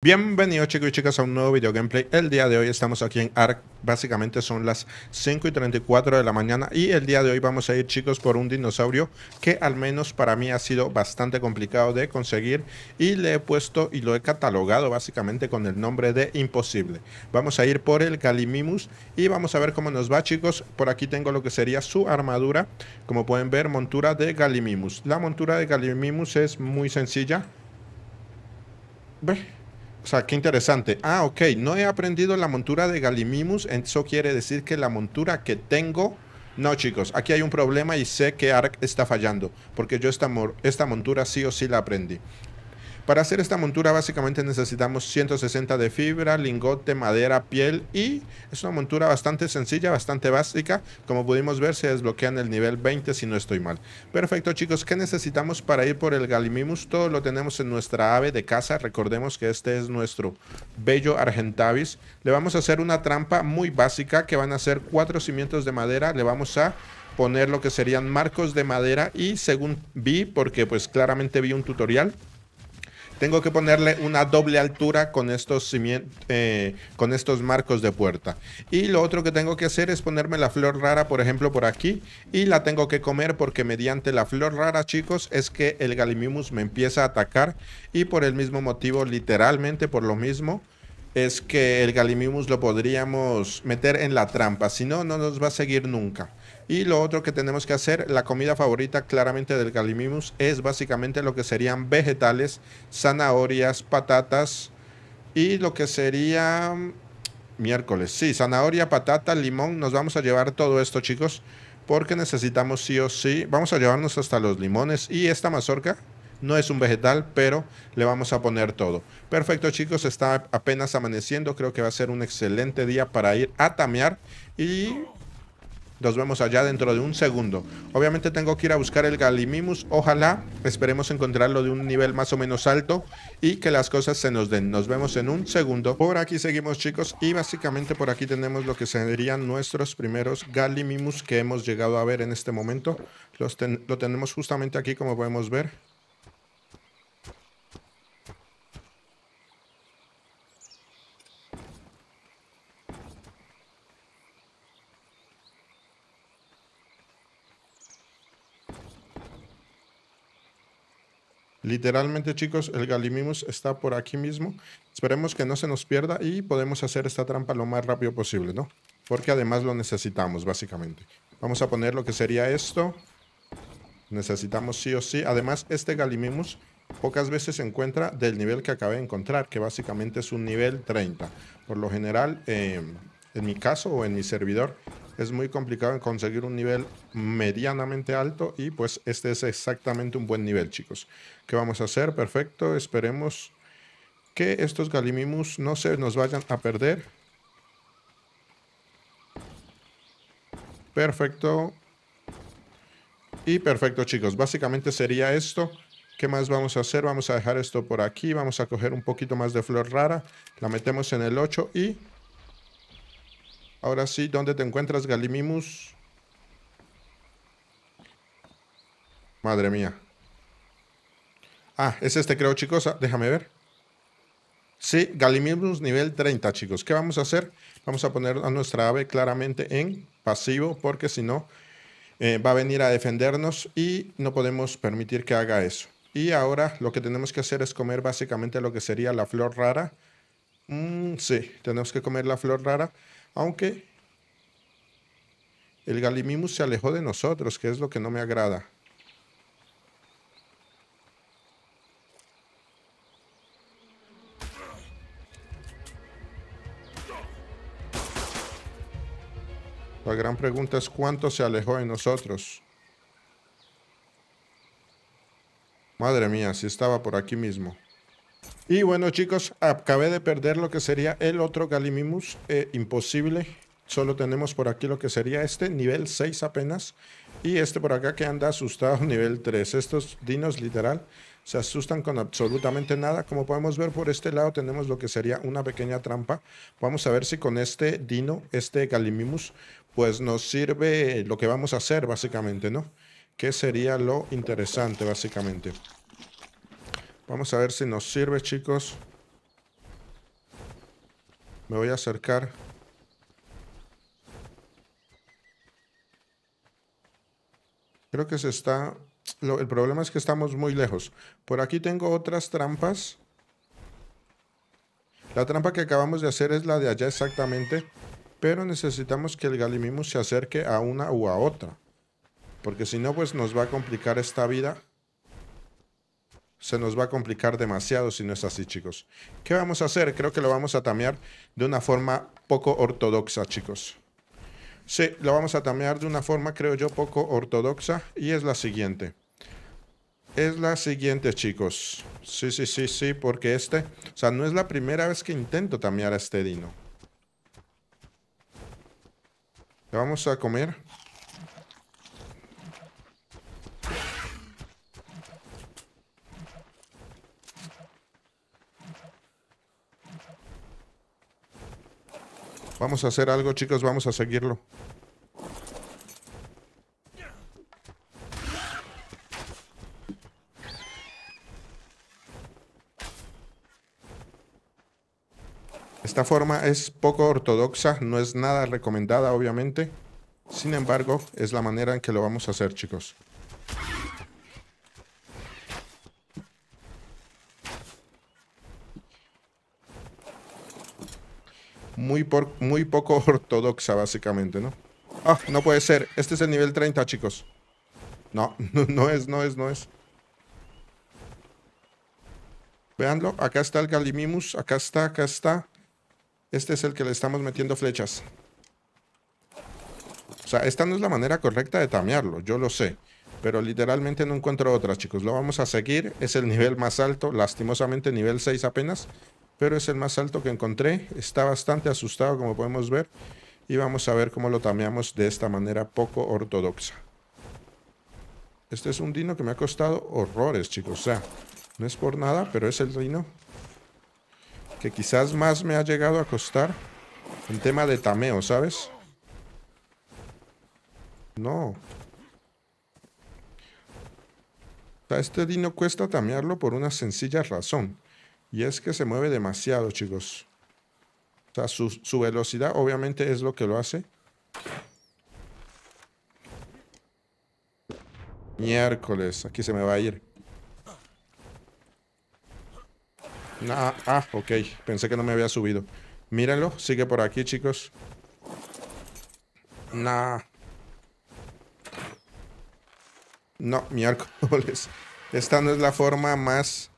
Bienvenidos chicos y chicas a un nuevo video gameplay El día de hoy estamos aquí en ARK Básicamente son las 5 y 34 de la mañana Y el día de hoy vamos a ir chicos por un dinosaurio Que al menos para mí ha sido bastante complicado de conseguir Y le he puesto y lo he catalogado básicamente con el nombre de imposible Vamos a ir por el Galimimus Y vamos a ver cómo nos va chicos Por aquí tengo lo que sería su armadura Como pueden ver montura de Galimimus La montura de Galimimus es muy sencilla Ve o sea, qué interesante. Ah, ok, no he aprendido la montura de Galimimus. eso quiere decir que la montura que tengo... No, chicos, aquí hay un problema y sé que ARC está fallando, porque yo esta, esta montura sí o sí la aprendí. Para hacer esta montura básicamente necesitamos 160 de fibra, lingote, madera, piel y es una montura bastante sencilla, bastante básica. Como pudimos ver se desbloquea en el nivel 20 si no estoy mal. Perfecto chicos, ¿qué necesitamos para ir por el Galimimus? Todo lo tenemos en nuestra ave de casa. Recordemos que este es nuestro bello Argentavis. Le vamos a hacer una trampa muy básica que van a ser cuatro cimientos de madera. Le vamos a poner lo que serían marcos de madera y según vi, porque pues claramente vi un tutorial, tengo que ponerle una doble altura con estos, eh, con estos marcos de puerta. Y lo otro que tengo que hacer es ponerme la flor rara, por ejemplo, por aquí. Y la tengo que comer porque mediante la flor rara, chicos, es que el Galimimus me empieza a atacar. Y por el mismo motivo, literalmente por lo mismo, es que el Galimimus lo podríamos meter en la trampa. Si no, no nos va a seguir nunca. Y lo otro que tenemos que hacer, la comida favorita claramente del Galimimus es básicamente lo que serían vegetales, zanahorias, patatas y lo que sería mm, miércoles. Sí, zanahoria, patata, limón. Nos vamos a llevar todo esto, chicos, porque necesitamos sí o sí. Vamos a llevarnos hasta los limones y esta mazorca. No es un vegetal, pero le vamos a poner todo. Perfecto, chicos. Está apenas amaneciendo. Creo que va a ser un excelente día para ir a tamear. Y nos vemos allá dentro de un segundo. Obviamente tengo que ir a buscar el Gallimimus. Ojalá esperemos encontrarlo de un nivel más o menos alto y que las cosas se nos den. Nos vemos en un segundo. Por aquí seguimos chicos y básicamente por aquí tenemos lo que serían nuestros primeros Gallimimus que hemos llegado a ver en este momento. lo tenemos justamente aquí como podemos ver. Literalmente, chicos, el galimimus está por aquí mismo. Esperemos que no se nos pierda y podemos hacer esta trampa lo más rápido posible, ¿no? Porque además lo necesitamos, básicamente. Vamos a poner lo que sería esto. Necesitamos sí o sí. Además, este galimimus pocas veces se encuentra del nivel que acabé de encontrar, que básicamente es un nivel 30. Por lo general, eh, en mi caso o en mi servidor, es muy complicado en conseguir un nivel medianamente alto y pues este es exactamente un buen nivel, chicos. ¿Qué vamos a hacer? Perfecto, esperemos que estos Galimimus no se nos vayan a perder. Perfecto. Y perfecto, chicos. Básicamente sería esto. ¿Qué más vamos a hacer? Vamos a dejar esto por aquí. Vamos a coger un poquito más de flor rara. La metemos en el 8 y Ahora sí, ¿dónde te encuentras, Galimimus? Madre mía. Ah, es este creo, chicos. Ah, déjame ver. Sí, Galimimus nivel 30, chicos. ¿Qué vamos a hacer? Vamos a poner a nuestra ave claramente en pasivo, porque si no, eh, va a venir a defendernos y no podemos permitir que haga eso. Y ahora lo que tenemos que hacer es comer básicamente lo que sería la flor rara. Mm, sí, tenemos que comer la flor rara aunque el Galimimus se alejó de nosotros, que es lo que no me agrada. La gran pregunta es cuánto se alejó de nosotros. Madre mía, si estaba por aquí mismo. Y bueno, chicos, acabé de perder lo que sería el otro Galimimus eh, imposible. Solo tenemos por aquí lo que sería este, nivel 6 apenas. Y este por acá que anda asustado, nivel 3. Estos dinos literal se asustan con absolutamente nada. Como podemos ver por este lado tenemos lo que sería una pequeña trampa. Vamos a ver si con este dino, este Galimimus, pues nos sirve lo que vamos a hacer básicamente, ¿no? Que sería lo interesante básicamente. Vamos a ver si nos sirve, chicos. Me voy a acercar. Creo que se está... el problema es que estamos muy lejos. Por aquí tengo otras trampas. La trampa que acabamos de hacer es la de allá exactamente. Pero necesitamos que el Galimimus se acerque a una u a otra. Porque si no, pues nos va a complicar esta vida se nos va a complicar demasiado si no es así, chicos. ¿Qué vamos a hacer? Creo que lo vamos a tamear de una forma poco ortodoxa, chicos. Sí, lo vamos a tamear de una forma, creo yo, poco ortodoxa. Y es la siguiente. Es la siguiente, chicos. Sí, sí, sí, sí, porque este... O sea, no es la primera vez que intento tamear a este dino. Le vamos a comer Vamos a hacer algo, chicos. Vamos a seguirlo. Esta forma es poco ortodoxa, no es nada recomendada obviamente. Sin embargo, es la manera en que lo vamos a hacer chicos. muy, por, muy poco ortodoxa, básicamente, ¿no? Ah, no puede ser. Este es el nivel 30, chicos. No, no, es, no es, no es. Veanlo, acá está el Galimimus, acá está, acá está. Este es el que le estamos metiendo flechas. O sea, esta no es la manera correcta de tamearlo, yo lo sé. Pero literalmente no encuentro otras chicos. Lo vamos a seguir. Es el nivel más alto, lastimosamente nivel 6 apenas pero es el más alto que encontré. Está bastante asustado como podemos ver y vamos a ver cómo lo tameamos de esta manera poco ortodoxa. Este es un dino que me ha costado horrores, chicos. O sea, no es por nada, pero es el dino que quizás más me ha llegado a costar en tema de tameo, ¿sabes? No. O este dino cuesta tamearlo por una sencilla razón. Y es que se mueve demasiado, chicos. O sea, su, velocidad obviamente es lo que lo hace. Miércoles, aquí se me va a ir. Ah, ah, ok. Pensé que no me había subido. Mírenlo, sigue por aquí, chicos. Nah. No, miércoles. Esta no es la forma más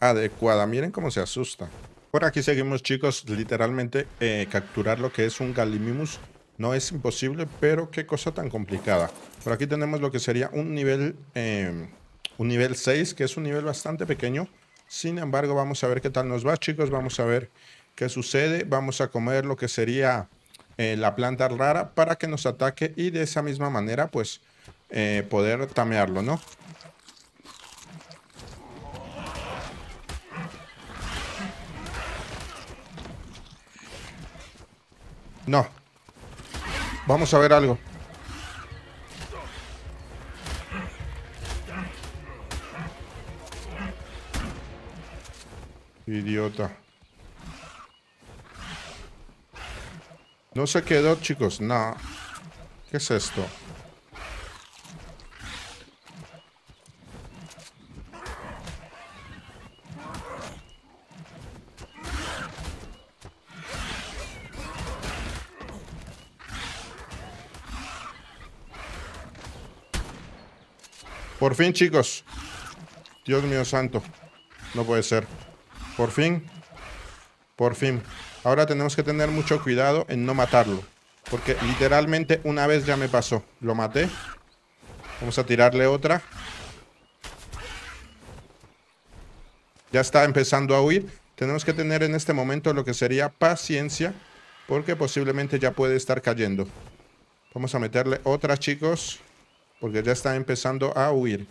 adecuada. Miren cómo se asusta. Por aquí seguimos chicos, literalmente eh, capturar lo que es un Galimimus. no es imposible, pero qué cosa tan complicada. Por aquí tenemos lo que sería un nivel, em, un nivel 6, que es un nivel bastante pequeño. Sin embargo, vamos a ver qué tal nos va chicos, vamos a ver qué sucede. Vamos a comer lo que sería eh, la planta rara para que nos ataque y de esa misma manera pues eh, poder tamearlo, ¿no? No. Vamos a ver algo. Idiota. No se quedó, chicos. No. ¿Qué es esto? Por fin, chicos. Dios mío santo. No puede ser. Por fin. Por fin. Ahora tenemos que tener mucho cuidado en no matarlo. Porque literalmente una vez ya me pasó. Lo maté. Vamos a tirarle otra. Ya está empezando a huir. Tenemos que tener en este momento lo que sería paciencia. Porque posiblemente ya puede estar cayendo. Vamos a meterle otra, chicos. Porque ya está empezando a huir.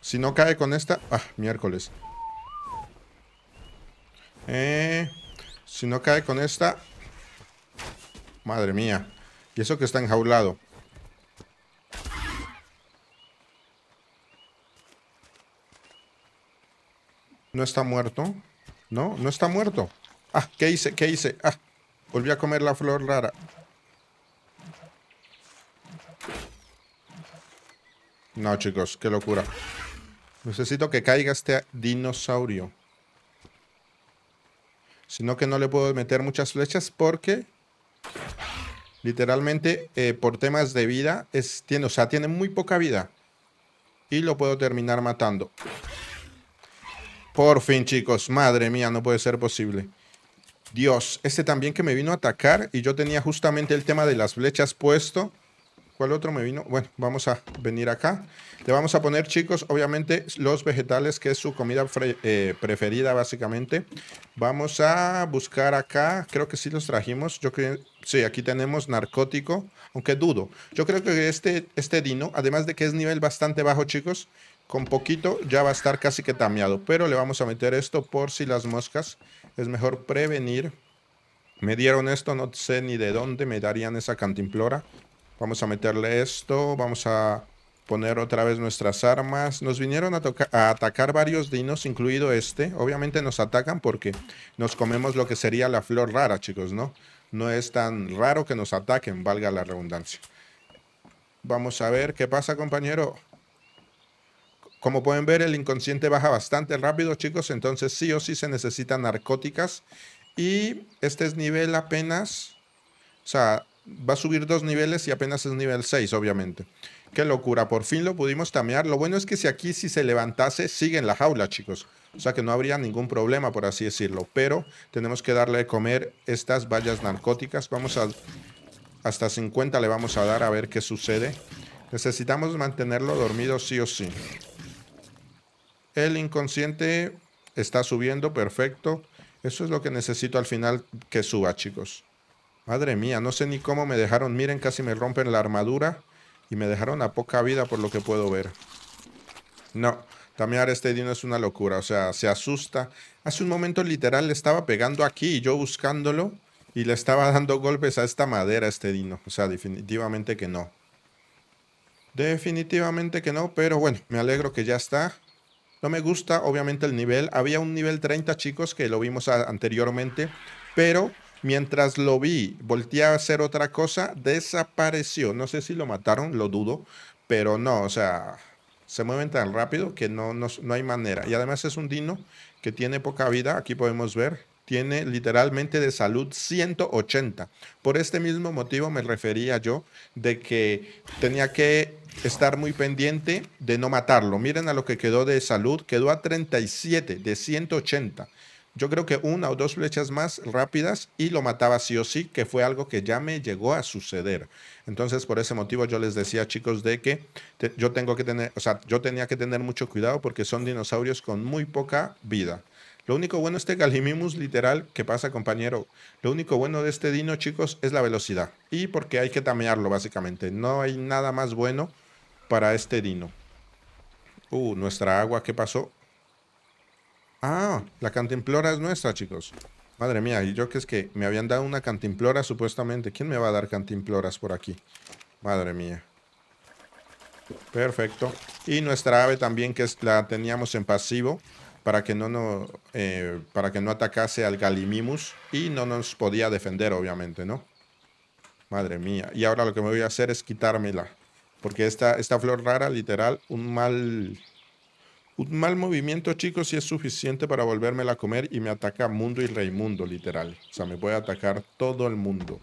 Si no cae con esta... Ah, miércoles. Eh, si no cae con esta... Madre mía. Y eso que está enjaulado. No está muerto. No, no está muerto. Ah, ¿qué hice? ¿Qué hice? Ah, Volví a comer la flor rara. No, chicos, qué locura. Necesito que caiga este dinosaurio. Sino que no le puedo meter muchas flechas porque... Literalmente, eh, por temas de vida, es, tiene, o sea, tiene muy poca vida. Y lo puedo terminar matando. Por fin, chicos. Madre mía, no puede ser posible. Dios, este también que me vino a atacar y yo tenía justamente el tema de las flechas puesto. ¿Cuál otro me vino? Bueno, vamos a venir acá. Le vamos a poner, chicos, obviamente los vegetales, que es su comida eh, preferida, básicamente. Vamos a buscar acá. Creo que sí los trajimos. Yo creo, sí, aquí tenemos narcótico, aunque dudo. Yo creo que este, este dino, además de que es nivel bastante bajo, chicos, con poquito ya va a estar casi que tameado. Pero le vamos a meter esto por si las moscas es mejor prevenir. Me dieron esto, no sé ni de dónde me darían esa cantimplora. Vamos a meterle esto, vamos a poner otra vez nuestras armas. Nos vinieron a, atacar varios dinos, incluido este. Obviamente nos atacan porque nos comemos lo que sería la flor rara, chicos, ¿no? No es tan raro que nos ataquen, valga la redundancia. Vamos a ver qué pasa, compañero. Como pueden ver, el inconsciente baja bastante rápido, chicos, entonces sí o sí se necesitan narcóticas. Y este es nivel apenas, o sea, va a subir dos niveles y apenas es nivel 6, obviamente. Qué locura, por fin lo pudimos tamear. Lo bueno es que si aquí si se levantase, sigue en la jaula, chicos. O sea que no habría ningún problema, por así decirlo. Pero tenemos que darle de comer estas vallas narcóticas. Vamos a... Hasta 50 le vamos a dar a ver qué sucede. Necesitamos mantenerlo dormido sí o sí. El inconsciente está subiendo, perfecto. Eso es lo que necesito al final que suba, chicos. Madre mía, no sé ni cómo me dejaron. Miren, casi me rompen la armadura y me dejaron a poca vida por lo que puedo ver. No, cambiar este dino es una locura, o sea, se asusta. Hace un momento literal le estaba pegando aquí y yo buscándolo y le estaba dando golpes a esta madera, a este dino. O sea, definitivamente que no. Definitivamente que no, pero bueno, me alegro que ya está. No me gusta, obviamente, el nivel. Había un nivel 30, chicos, que lo vimos anteriormente, pero mientras lo vi, volteé a hacer otra cosa, desapareció. No sé si lo mataron, lo dudo, pero no, o sea, se mueven tan rápido que no, no, no hay manera. Y además es un dino que tiene poca vida, aquí podemos ver, tiene literalmente de salud 180. Por este mismo motivo me refería yo de que tenía que estar muy pendiente de no matarlo. Miren a lo que quedó de salud, quedó a 37 de 180. Yo creo que una o dos flechas más rápidas y lo mataba sí o sí, que fue algo que ya me llegó a suceder. Entonces, por ese motivo yo les decía, chicos, de que yo tengo que tener, o sea, yo tenía que tener mucho cuidado porque son dinosaurios con muy poca vida. Lo único bueno de este Galimimus literal, que pasa compañero? Lo único bueno de este dino, chicos, es la velocidad. Y porque hay que tamearlo, básicamente. No hay nada más bueno para este dino. Uh, nuestra agua, ¿qué pasó? Ah, la cantimplora es nuestra, chicos. Madre mía, y yo que es que me habían dado una cantimplora supuestamente. ¿Quién me va a dar cantimploras por aquí? Madre mía. Perfecto. Y nuestra ave también, que la teníamos en pasivo para que no, no, eh, para que no atacase al Galimimus y no nos podía defender, obviamente, ¿no? Madre mía. Y ahora lo que me voy a hacer es quitármela. Porque esta, flor rara, literal, un mal, un mal movimiento, chicos, si es suficiente para volvérmela a comer y me ataca mundo y mundo, literal. O sea, me puede atacar todo el mundo.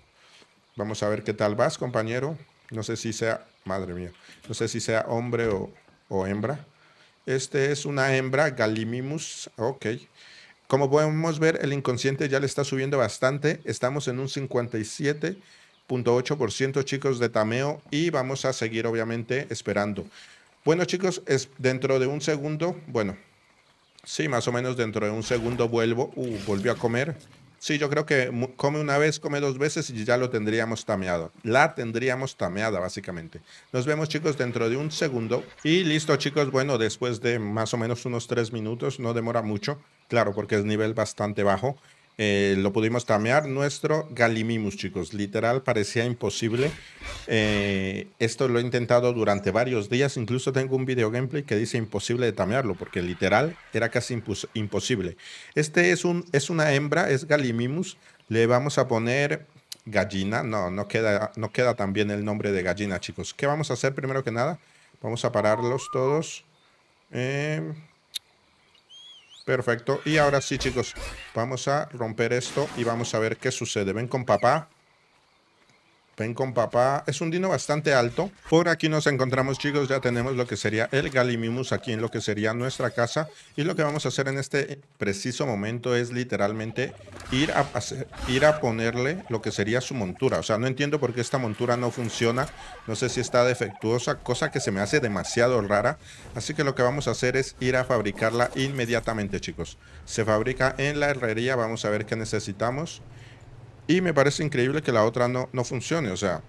Vamos a ver qué tal vas, compañero. No sé si sea, madre mía, no sé si sea hombre o, o hembra. Este es una hembra, Galimimus. Ok. Como podemos ver, el inconsciente ya le está subiendo bastante. Estamos en un 57 0.8% chicos de Tameo y vamos a seguir obviamente esperando. Bueno chicos, es dentro de un segundo, bueno, sí, más o menos dentro de un segundo vuelvo, uh, volvió a comer. Sí, yo creo que come una vez, come dos veces y ya lo tendríamos tameado. La tendríamos tameada, básicamente. Nos vemos, chicos, dentro de un segundo. Y listo, chicos. Bueno, después de más o menos unos tres minutos, no demora mucho. Claro, porque es nivel bastante bajo. Eh, lo pudimos tamear, Nuestro Galimimus, chicos. Literal, parecía imposible. Eh, esto lo he intentado durante varios días. Incluso tengo un video gameplay que dice imposible de tamearlo, porque literal era casi imposible. Este es, un, es una hembra, es Galimimus. Le vamos a poner gallina. No, no queda, no queda tan bien el nombre de gallina, chicos. ¿Qué vamos a hacer primero que nada? Vamos a pararlos todos. Eh, Perfecto. Y ahora sí, chicos, vamos a romper esto y vamos a ver qué sucede. Ven con papá. Ven con papá. Es un dino bastante alto. Por aquí nos encontramos, chicos. Ya tenemos lo que sería el Galimimus aquí en lo que sería nuestra casa. Y lo que vamos a hacer en este preciso momento es literalmente ir a, ir a ponerle lo que sería su montura. O sea, no entiendo por qué esta montura no funciona. No sé si está defectuosa, cosa que se me hace demasiado rara. Así que lo que vamos a hacer es ir a fabricarla inmediatamente, chicos. Se fabrica en la herrería. Vamos a ver qué necesitamos. Y me parece increíble que la otra no, funcione, o sea,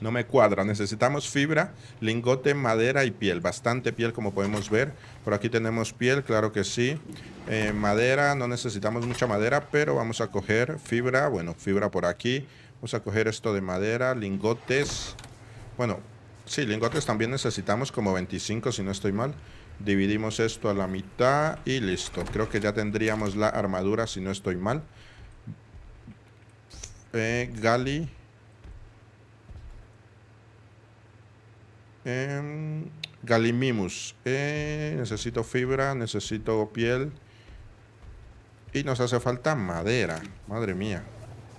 no me cuadra. Necesitamos fibra, lingote, madera y piel. Bastante piel como podemos ver. Por aquí tenemos piel, claro que sí. Eh, madera, no necesitamos mucha madera, pero vamos a coger fibra. Bueno, fibra por aquí. Vamos a coger esto de madera, lingotes. Bueno, sí, lingotes también necesitamos como 25 si no estoy mal. Dividimos esto a la mitad y listo. Creo que ya tendríamos la armadura si no estoy mal eh, Gali. Eh, Galimimus. Eh, necesito fibra, necesito piel. Y nos hace falta madera. Madre mía.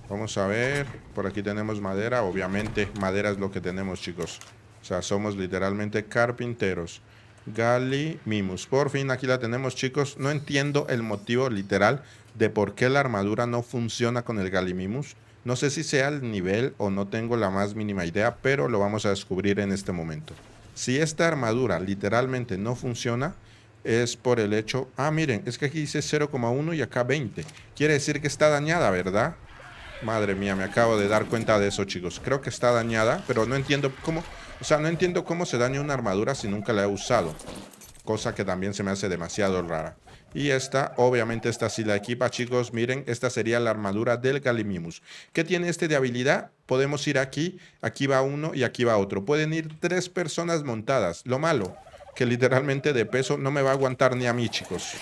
Vamos a ver. Por aquí tenemos madera. Obviamente madera es lo que tenemos, chicos. O sea, somos literalmente carpinteros. Galimimus. Por fin aquí la tenemos, chicos. No entiendo el motivo literal de por qué la armadura no funciona con el Galimimus. No sé si sea el nivel o no tengo la más mínima idea, pero lo vamos a descubrir en este momento. Si esta armadura literalmente no funciona, es por el hecho... Ah, miren, es que aquí dice 0,1 y acá 20. Quiere decir que está dañada, ¿verdad? Madre mía, me acabo de dar cuenta de eso, chicos. Creo que está dañada, pero no entiendo cómo... O sea, no entiendo cómo se daña una armadura si nunca la he usado. Cosa que también se me hace demasiado rara. Y esta, obviamente esta sí la equipa, chicos, miren, esta sería la armadura del Galimimus. ¿Qué tiene este de habilidad? Podemos ir aquí, aquí va uno y aquí va otro. Pueden ir tres personas montadas. Lo malo, que literalmente de peso no me va a aguantar ni a mí, chicos.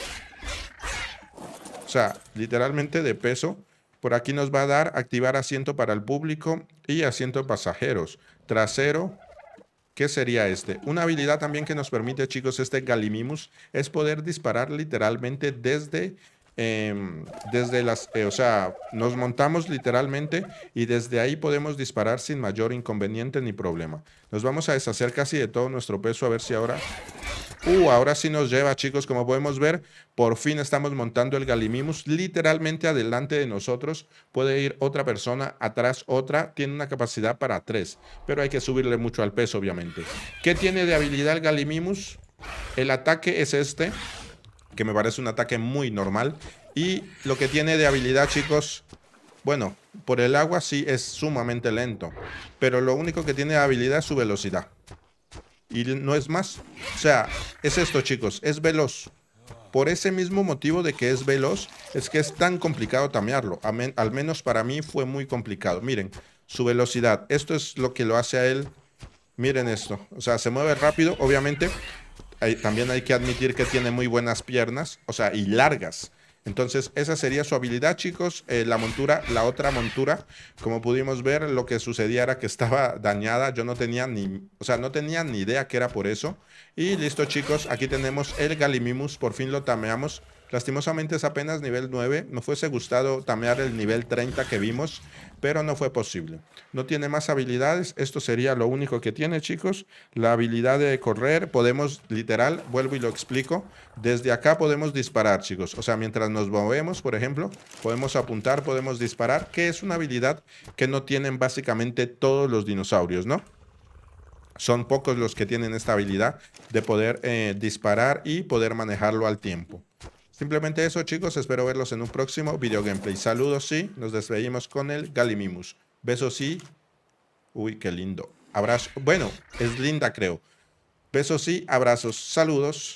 O sea, literalmente de peso. Por aquí nos va a dar activar asiento para el público y asiento pasajeros. Trasero, ¿Qué sería este? Una habilidad también que nos permite, chicos, este Galimimus es poder disparar literalmente desde em, desde las, eh, o sea, nos montamos literalmente y desde ahí podemos disparar sin mayor inconveniente ni problema. Nos vamos a deshacer casi de todo nuestro peso a ver si ahora Uh, ahora sí nos lleva, chicos, como podemos ver, por fin estamos montando el Galimimus literalmente adelante de nosotros. Puede ir otra persona, atrás otra, tiene una capacidad para tres, pero hay que subirle mucho al peso, obviamente. ¿Qué tiene de habilidad el Galimimus? El ataque es este, que me parece un ataque muy normal. Y lo que tiene de habilidad, chicos, bueno, por el agua sí es sumamente lento, pero lo único que tiene de habilidad es su velocidad. Y no es más. O sea, es esto chicos, es veloz. Por ese mismo motivo de que es veloz, es que es tan complicado tamearlo. Al menos para mí fue muy complicado. Miren, su velocidad. Esto es lo que lo hace a él. Miren esto. O sea, se mueve rápido, obviamente. también hay que admitir que tiene muy buenas piernas, o sea, y largas. Entonces, esa sería su habilidad, chicos. Eh, la montura, la otra montura, como pudimos ver, lo que sucedía era que estaba dañada. Yo no tenía ni, o sea, no tenía ni idea que era por eso. Y listo, chicos, aquí tenemos el Galimimus. Por fin lo tameamos. Lastimosamente es apenas nivel 9. Nos fuese gustado tamear el nivel 30 que vimos, pero no fue posible. No tiene más habilidades. Esto sería lo único que tiene, chicos. La habilidad de correr. Podemos, literal, vuelvo y lo explico. Desde acá podemos disparar, chicos. O sea, mientras nos movemos, por ejemplo, podemos apuntar, podemos disparar, que es una habilidad que no tienen básicamente todos los dinosaurios, ¿no? Son pocos los que tienen esta habilidad de poder eh, disparar y poder manejarlo al tiempo. Simplemente eso, chicos. Espero verlos en un próximo video gameplay. Saludos, sí. Nos despedimos con el Galimimus. Besos, sí. Uy, qué lindo. Abrazo. Bueno, es linda, creo. Besos, sí. Abrazos. Saludos.